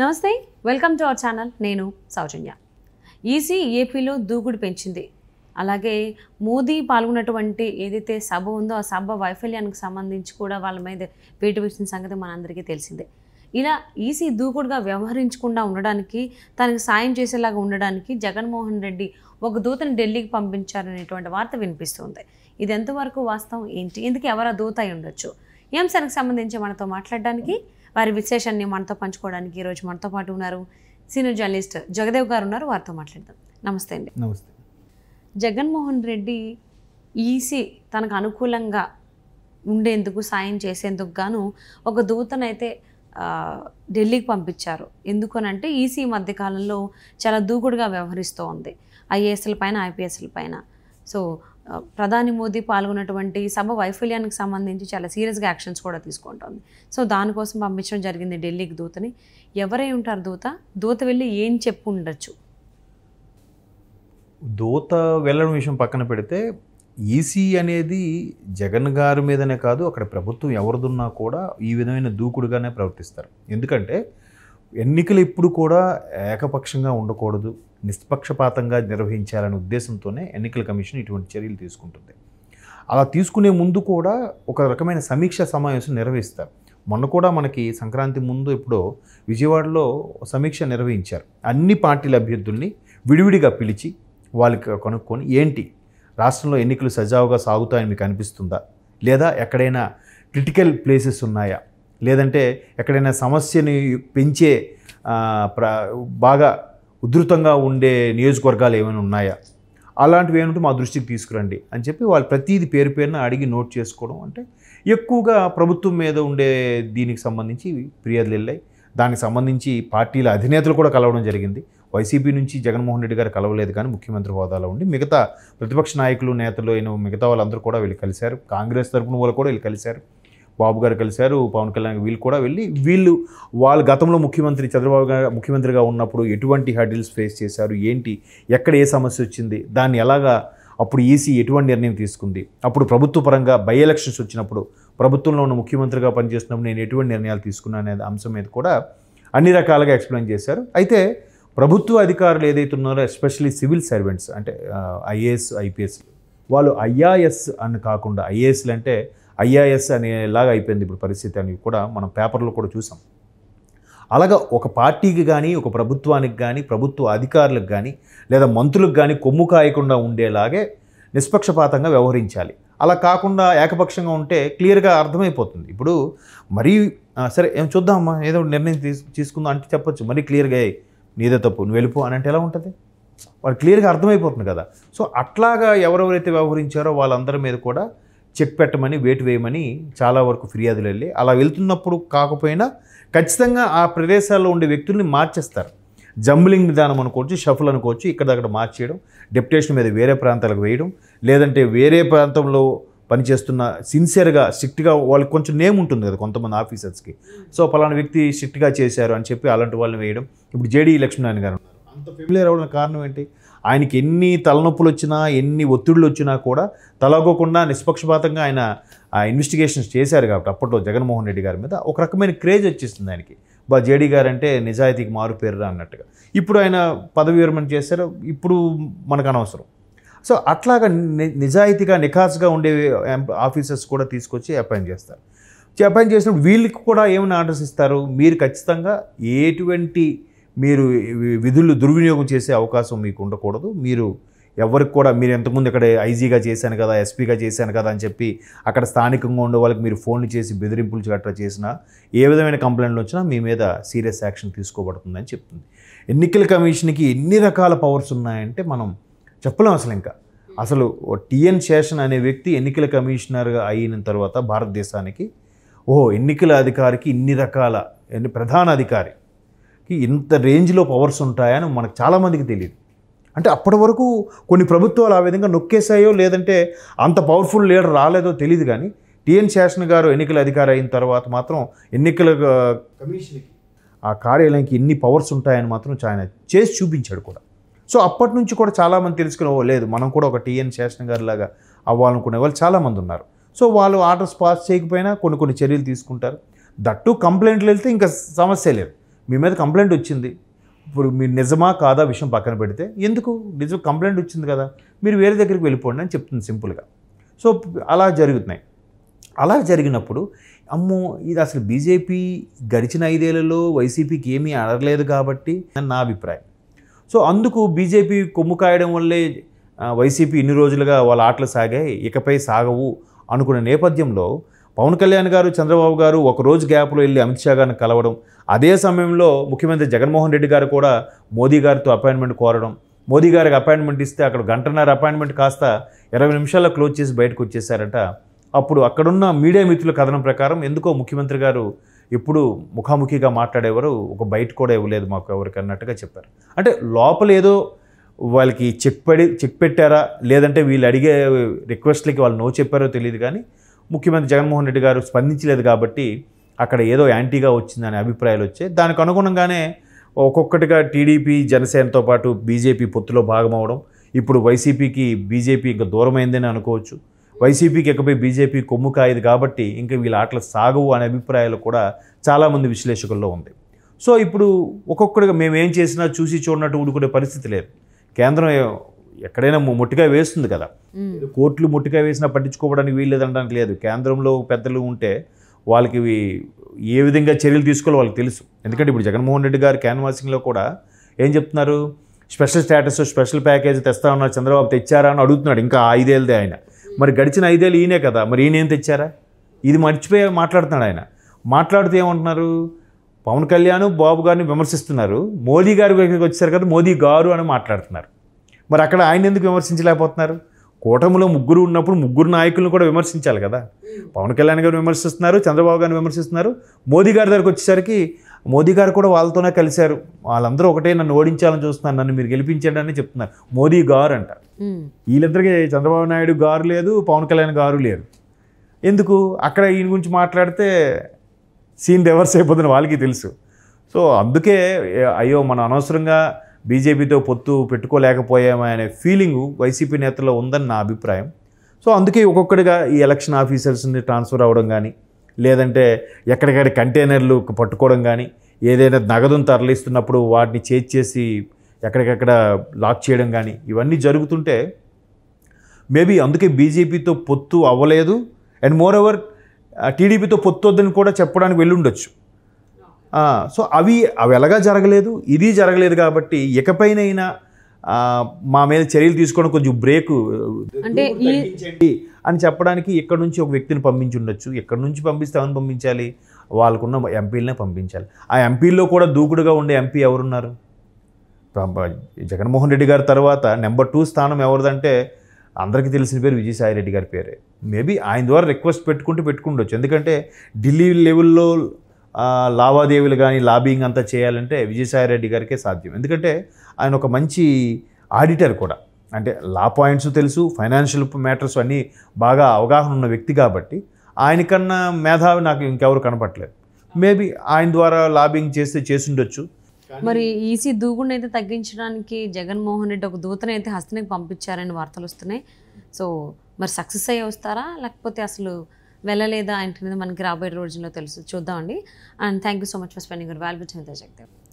నమస్తే welcome to our channel నేను సౌజన్య EC ఏపీలో దూకుడు పెంచింది అలాగే మోదీ పాల్గొన్నటువంటి ఏదైతే సభ ఉందో ఆ సభ వైఫల్యానికి సంబంధించి కూడా వాళ్ళ మీద పేటు వేసిన సంగతి మనందరికీ తెలిసిందే ఇలా ఈసీ దూకుడుగా వ్యవహరించకుండా ఉండడానికి తనకు సాయం చేసేలాగా ఉండడానికి జగన్మోహన్ రెడ్డి ఒక దూతను ఢిల్లీకి పంపించారనేటువంటి వార్త వినిపిస్తుంది ఇది ఎంతవరకు వాస్తవం ఏంటి ఎందుకు ఎవరు దూత అయి ఉండొచ్చు ఈ అంశానికి సంబంధించి మనతో మాట్లాడడానికి వారి విశేషాన్ని మనతో పంచుకోవడానికి ఈరోజు మనతో పాటు ఉన్నారు సీనియర్ జర్నలిస్ట్ జగదేవ్ గారు ఉన్నారు వారితో మాట్లాడదాం నమస్తే అండి నమస్తే జగన్మోహన్ రెడ్డి ఈసీ తనకు అనుకూలంగా ఉండేందుకు సాయం చేసేందుకు గాను ఒక దూతనైతే ఢిల్లీకి పంపించారు ఎందుకనంటే ఈసీ మధ్యకాలంలో చాలా దూకుడుగా వ్యవహరిస్తూ ఉంది ఐఏఎస్ల పైన ఐపీఎస్ల పైన సో ప్రధాని మోదీ పాల్గొన్నటువంటి సభ వైఫల్యానికి సంబంధించి చాలా సీరియస్గా యాక్షన్స్ కూడా తీసుకుంటుంది సో దానికోసం పంపించడం జరిగింది ఢిల్లీకి దూతని ఎవరై ఉంటారు దూత దూత వెళ్ళి ఏం చెప్పు ఉండొచ్చు దూత వెళ్ళడం విషయం పక్కన పెడితే ఈసీ అనేది జగన్ గారి మీదనే కాదు అక్కడ ప్రభుత్వం ఎవరిదున్నా కూడా ఈ విధమైన దూకుడుగానే ప్రవర్తిస్తారు ఎందుకంటే ఎన్నికలు ఎప్పుడు కూడా ఏకపక్షంగా ఉండకూడదు నిష్పక్షపాతంగా నిర్వహించాలనే ఉద్దేశంతోనే ఎన్నికల కమిషన్ ఇటువంటి చర్యలు తీసుకుంటుంది అలా తీసుకునే ముందు కూడా ఒక రకమైన సమీక్షా సమావేశం నిర్వహిస్తారు మొన్న కూడా మనకి సంక్రాంతి ముందు ఎప్పుడో విజయవాడలో సమీక్ష నిర్వహించారు అన్ని పార్టీల అభ్యర్థుల్ని విడివిడిగా పిలిచి వాళ్ళకి కనుక్కొని ఏంటి రాష్ట్రంలో ఎన్నికలు సజావుగా సాగుతాయని మీకు అనిపిస్తుందా లేదా ఎక్కడైనా క్రిటికల్ ప్లేసెస్ ఉన్నాయా లేదంటే ఎక్కడైనా సమస్యని పెంచే ప్ర బాగా ఉధృతంగా ఉండే నియోజకవర్గాలు ఏమైనా ఉన్నాయా అలాంటివి ఏమంటే మా దృష్టికి తీసుకురండి అని చెప్పి వాళ్ళు ప్రతీది పేరు పేరున అడిగి నోట్ చేసుకోవడం అంటే ఎక్కువగా ప్రభుత్వం మీద ఉండే దీనికి సంబంధించి ఫిర్యాదులు వెళ్ళాయి దానికి సంబంధించి పార్టీల అధినేతలు కూడా కలవడం జరిగింది వైసీపీ నుంచి జగన్మోహన్ రెడ్డి గారు కలవలేదు కానీ ముఖ్యమంత్రి హోదాలో ఉండి మిగతా ప్రతిపక్ష నాయకులు నేతలు అయిన మిగతా వాళ్ళందరూ కూడా వీళ్ళు కలిశారు కాంగ్రెస్ తరపున వాళ్ళు కూడా వీళ్ళు కలిశారు బాబు గారు కలిశారు పవన్ కళ్యాణ్ వీళ్ళు కూడా వెళ్ళి వీళ్ళు వాళ్ళ గతంలో ముఖ్యమంత్రి చంద్రబాబు గారు ముఖ్యమంత్రిగా ఉన్నప్పుడు ఎటువంటి హర్డిల్స్ ఫేస్ చేశారు ఏంటి ఎక్కడ ఏ సమస్య వచ్చింది దాన్ని ఎలాగా అప్పుడు ఈసీ ఎటువంటి నిర్ణయం తీసుకుంది అప్పుడు ప్రభుత్వ పరంగా బై ఎలక్షన్స్ వచ్చినప్పుడు ప్రభుత్వంలో ఉన్న ముఖ్యమంత్రిగా పనిచేస్తున్నప్పుడు నేను ఎటువంటి నిర్ణయాలు తీసుకున్నాను అనే అంశం మీద కూడా అన్ని రకాలుగా ఎక్స్ప్లెయిన్ చేశారు అయితే ప్రభుత్వ అధికారులు ఏదైతే ఉన్నారో ఎస్పెషలీ సివిల్ సర్వెంట్స్ అంటే ఐఏఎస్ ఐపీఎస్ వాళ్ళు ఐఆర్ఎస్ అని కాకుండా ఐఏఎస్లు అంటే ఐఆర్ఎస్ అనేలాగా అయిపోయింది ఇప్పుడు పరిస్థితి అని కూడా మనం పేపర్లో కూడా చూసాం అలాగా ఒక పార్టీకి కానీ ఒక ప్రభుత్వానికి కానీ ప్రభుత్వ అధికారులకు కానీ లేదా మంత్రులకు కానీ కొమ్ము కాయకుండా ఉండేలాగే నిష్పక్షపాతంగా వ్యవహరించాలి అలా కాకుండా ఏకపక్షంగా ఉంటే క్లియర్గా అర్థమైపోతుంది ఇప్పుడు మరీ సరే ఏం చూద్దామా ఏదో నిర్ణయం తీసుకుందాం అంటే చెప్పొచ్చు మరీ క్లియర్గా నీదే తప్పు నువ్వు వెళ్ళిపో అని అంటే ఎలా ఉంటుంది వాళ్ళు క్లియర్గా అర్థమైపోతుంది కదా సో అట్లాగా ఎవరెవరైతే వ్యవహరించారో వాళ్ళందరి మీద కూడా చెక్ పెట్టమని వెయిట్ వేయమని చాలా వరకు ఫిర్యాదులు వెళ్ళి అలా వెళ్తున్నప్పుడు కాకపోయినా ఖచ్చితంగా ఆ ప్రదేశాల్లో ఉండే వ్యక్తుల్ని మార్చేస్తారు జంబ్లింగ్ విధానం అనుకోవచ్చు షఫుల్ అనుకోవచ్చు ఇక్కడ అక్కడ మార్చేయడం డెప్యుటేషన్ మీద వేరే ప్రాంతాలకు వేయడం లేదంటే వేరే ప్రాంతంలో పనిచేస్తున్న సిన్సియర్గా స్ట్రిక్ట్గా వాళ్ళకి కొంచెం నేమ్ ఉంటుంది కదా కొంతమంది ఆఫీసర్స్కి సో పలానా వ్యక్తి స్ట్రిక్ట్గా చేశారు అని చెప్పి అలాంటి వాళ్ళని వేయడం ఇప్పుడు జేడీ లక్ష్మీనారాయణ గారు అంత ఫెమిలియర్ అవ్వడం కారణం ఏంటి ఆయనకి ఎన్ని తలనొప్పులు వచ్చినా ఎన్ని ఒత్తిడులు వచ్చినా కూడా తలగోకుండా నిష్పక్షపాతంగా ఆయన ఆ ఇన్వెస్టిగేషన్స్ చేశారు కాబట్టి అప్పట్లో జగన్మోహన్ రెడ్డి గారి మీద ఒక రకమైన క్రేజ్ వచ్చేస్తుంది ఆయనకి బా జేడీ గారు అంటే నిజాయితీకి మారు పేరురా అన్నట్టుగా ఇప్పుడు ఆయన పదవి విరమణ చేశారు ఇప్పుడు మనకు అనవసరం సో అట్లాగా నిజాయితీగా నిఖాస్గా ఉండే ఆఫీసర్స్ కూడా తీసుకొచ్చి అపాయింట్ చేస్తారు అపాయింట్ చేసినప్పుడు వీళ్ళకి కూడా ఏమైనా ఆర్డర్స్ ఇస్తారు మీరు ఖచ్చితంగా ఎటువంటి మీరు విధులు దుర్వినియోగం చేసే అవకాశం మీకు ఉండకూడదు మీరు ఎవరికి కూడా మీరు ఎంతకుముందు ఇక్కడ ఐజీగా చేశాను కదా ఎస్పీగా చేశాను కదా అని చెప్పి అక్కడ స్థానికంగా ఉండే వాళ్ళకి మీరు ఫోన్లు చేసి బెదిరింపులు గట్రా చేసినా ఏ విధమైన కంప్లైంట్లు వచ్చినా మీ మీద సీరియస్ యాక్షన్ తీసుకోబడుతుందని చెప్తుంది ఎన్నికల కమిషన్కి ఎన్ని రకాల పవర్స్ ఉన్నాయంటే మనం చెప్పలేం అసలు ఇంకా అసలు టిఎన్ శేషన్ అనే వ్యక్తి ఎన్నికల కమిషనర్గా అయిన తర్వాత భారతదేశానికి ఓహో ఎన్నికల అధికారికి ఇన్ని రకాల ప్రధాన అధికారి కి ఇంత రేంజ్లో పవర్స్ ఉంటాయని మనకు చాలామందికి తెలియదు అంటే అప్పటి వరకు కొన్ని ప్రభుత్వాలు ఆ విధంగా నొక్కేసాయో లేదంటే అంత పవర్ఫుల్ లీడర్ రాలేదో తెలియదు కానీ టిఎన్ శాసన్ గారు ఎన్నికల అధికారి అయిన తర్వాత మాత్రం ఎన్నికల కమిషన్కి ఆ కార్యాలయానికి ఎన్ని పవర్స్ ఉంటాయని మాత్రం ఆయన చేసి చూపించాడు కూడా సో అప్పటి నుంచి కూడా చాలామంది తెలుసుకుని లేదు మనం కూడా ఒక టిఎన్ శాసన గారి లాగా అవ్వాలనుకునే వాళ్ళు చాలామంది ఉన్నారు సో వాళ్ళు ఆర్డర్స్ పాస్ చేయకపోయినా కొన్ని కొన్ని చర్యలు తీసుకుంటారు దట్టు కంప్లైంట్లు వెళ్తే ఇంకా సమస్య లేదు మీ మీద కంప్లైంట్ వచ్చింది ఇప్పుడు మీరు నిజమా కాదా విషయం పక్కన పెడితే ఎందుకు నిజం కంప్లైంట్ వచ్చింది కదా మీరు వేరే దగ్గరికి వెళ్ళిపోండి అని చెప్తుంది సింపుల్గా సో అలా జరుగుతున్నాయి అలా జరిగినప్పుడు అమ్మో ఇది అసలు బీజేపీ గడిచిన ఐదేళ్లలో వైసీపీకి ఏమీ అడగలేదు కాబట్టి అని నా అభిప్రాయం సో అందుకు బీజేపీ కొమ్ము కాయడం వల్లే వైసీపీ ఇన్ని రోజులుగా వాళ్ళ ఆటలు సాగాయి ఇకపై సాగవు అనుకున్న నేపథ్యంలో పవన్ కళ్యాణ్ గారు చంద్రబాబు గారు ఒక రోజు గ్యాప్లో వెళ్ళి అమిత్ షా గారిని కలవడం అదే సమయంలో ముఖ్యమంత్రి జగన్మోహన్ రెడ్డి గారు కూడా మోదీ గారితో అపాయింట్మెంట్ కోరడం మోదీ గారికి అపాయింట్మెంట్ ఇస్తే అక్కడ గంటన్నర అపాయింట్మెంట్ కాస్త ఇరవై నిమిషాల్లో క్లోజ్ చేసి బయటకు వచ్చేసారట అప్పుడు అక్కడున్న మీడియా మిత్రుల కథనం ప్రకారం ఎందుకో ముఖ్యమంత్రి గారు ఎప్పుడు ముఖాముఖిగా మాట్లాడేవారు ఒక బయట కూడా ఇవ్వలేదు మాకు ఎవరికి అన్నట్టుగా చెప్పారు అంటే లోపల ఏదో వాళ్ళకి చెక్ పడి చెక్ పెట్టారా లేదంటే వీళ్ళు అడిగే రిక్వెస్ట్లకి వాళ్ళు నో చెప్పారో తెలియదు కానీ ముఖ్యమంత్రి జగన్మోహన్ రెడ్డి గారు స్పందించలేదు కాబట్టి అక్కడ ఏదో యాంటీగా వచ్చిందనే అభిప్రాయాలు వచ్చాయి దానికి అనుగుణంగానే ఒక్కొక్కటిగా టీడీపీ జనసేనతో పాటు బీజేపీ పొత్తులో అవడం ఇప్పుడు వైసీపీకి బీజేపీ ఇంకా దూరమైందని అనుకోవచ్చు వైసీపీకి ఎక్కపోయి బీజేపీ కొమ్ము కాయదు కాబట్టి ఇంకా వీళ్ళ ఆటలు సాగవు అనే అభిప్రాయాలు కూడా చాలామంది విశ్లేషకుల్లో ఉంది సో ఇప్పుడు ఒక్కొక్కడిగా మేము ఏం చేసినా చూసి చూడనట్టు ఊడుకునే పరిస్థితి లేదు కేంద్రం ఎక్కడైనా ముట్టిగా వేస్తుంది కదా కోర్టులు ముట్టిగా వేసినా పట్టించుకోవడానికి వీల్లేదనడానికి లేదు కేంద్రంలో పెద్దలు ఉంటే వాళ్ళకి ఏ విధంగా చర్యలు తీసుకోవాలో వాళ్ళకి తెలుసు ఎందుకంటే ఇప్పుడు జగన్మోహన్ రెడ్డి గారు క్యాన్వాసింగ్లో కూడా ఏం చెప్తున్నారు స్పెషల్ స్టేటస్ స్పెషల్ ప్యాకేజ్ తెస్తా ఉన్నారు చంద్రబాబు తెచ్చారా అని అడుగుతున్నాడు ఇంకా ఐదేళ్ళదే ఆయన మరి గడిచిన ఐదేళ్ళు ఈయనే కదా మరి ఈయన ఏం తెచ్చారా ఇది మర్చిపోయి మాట్లాడుతున్నాడు ఆయన మాట్లాడితే ఏమంటున్నారు పవన్ కళ్యాణ్ బాబు గారిని విమర్శిస్తున్నారు మోదీ గారి వచ్చారు కదా మోదీ గారు అని మాట్లాడుతున్నారు మరి అక్కడ ఆయన ఎందుకు విమర్శించలేకపోతున్నారు కూటమిలో ముగ్గురు ఉన్నప్పుడు ముగ్గురు నాయకులను కూడా విమర్శించాలి కదా పవన్ కళ్యాణ్ గారు విమర్శిస్తున్నారు చంద్రబాబు గారిని విమర్శిస్తున్నారు మోదీ గారి దగ్గరకు వచ్చేసరికి మోదీ గారు కూడా వాళ్ళతోనే కలిశారు వాళ్ళందరూ ఒకటే నన్ను ఓడించాలని చూస్తున్నారు నన్ను మీరు గెలిపించండి అని చెప్తున్నారు మోదీ గారు అంట వీళ్ళందరికీ చంద్రబాబు నాయుడు గారు లేదు పవన్ కళ్యాణ్ గారు లేరు ఎందుకు అక్కడ ఈయన గురించి మాట్లాడితే సీన్ రివర్స్ అయిపోతుందని వాళ్ళకి తెలుసు సో అందుకే అయ్యో మనం అనవసరంగా బీజేపీతో పొత్తు పెట్టుకోలేకపోయామా అనే ఫీలింగు వైసీపీ నేతల్లో ఉందని నా అభిప్రాయం సో అందుకే ఒక్కొక్కడిగా ఈ ఎలక్షన్ ఆఫీసర్స్ని ట్రాన్స్ఫర్ అవ్వడం కానీ లేదంటే ఎక్కడికక్కడ కంటైనర్లు పట్టుకోవడం కానీ ఏదైనా నగదును తరలిస్తున్నప్పుడు వాటిని చేజ్ చేసి ఎక్కడికక్కడ లాక్ చేయడం కానీ ఇవన్నీ జరుగుతుంటే మేబీ అందుకే బీజేపీతో పొత్తు అవ్వలేదు అండ్ మోర్ ఓవర్ టీడీపీతో పొత్తు వద్దని కూడా చెప్పడానికి వెళ్ళుండొచ్చు సో అవి అవి ఎలాగా జరగలేదు ఇది జరగలేదు కాబట్టి ఇకపైనైనా మా మీద చర్యలు తీసుకోవడం కొంచెం బ్రేక్ అంటే అని చెప్పడానికి ఇక్కడ నుంచి ఒక వ్యక్తిని పంపించి ఉండొచ్చు ఇక్కడ నుంచి పంపిస్తే పంపిస్తామని పంపించాలి వాళ్ళకున్న ఎంపీలనే పంపించాలి ఆ ఎంపీల్లో కూడా దూకుడుగా ఉండే ఎంపీ ఎవరున్నారు జగన్మోహన్ రెడ్డి గారి తర్వాత నెంబర్ టూ స్థానం ఎవరిదంటే అందరికీ తెలిసిన పేరు విజయసాయిరెడ్డి రెడ్డి గారి పేరే మేబీ ఆయన ద్వారా రిక్వెస్ట్ పెట్టుకుంటూ పెట్టుకుండొచ్చు ఎందుకంటే ఢిల్లీ లెవెల్లో లావాదేవీలు కానీ లాబింగ్ అంతా చేయాలంటే విజయసాయిరెడ్డి గారికే సాధ్యం ఎందుకంటే ఆయన ఒక మంచి ఆడిటర్ కూడా అంటే లా పాయింట్స్ తెలుసు ఫైనాన్షియల్ మ్యాటర్స్ అన్నీ బాగా అవగాహన ఉన్న వ్యక్తి కాబట్టి ఆయనకన్నా మేధావి నాకు ఇంకెవరు కనపట్లేదు మేబీ ఆయన ద్వారా లాబింగ్ చేస్తే చేసుండొచ్చు మరి ఈసీ దూకుండా అయితే తగ్గించడానికి జగన్మోహన్ రెడ్డి ఒక దూతను అయితే హస్తనికి పంపించారని వార్తలు వస్తున్నాయి సో మరి సక్సెస్ అయ్యి వస్తారా లేకపోతే అసలు వెళ్ళలేదా అంటే మనకి రాబోయే రోజుల్లో తెలుసు చూద్దామండి and thank you so much for spending your value time Jagdev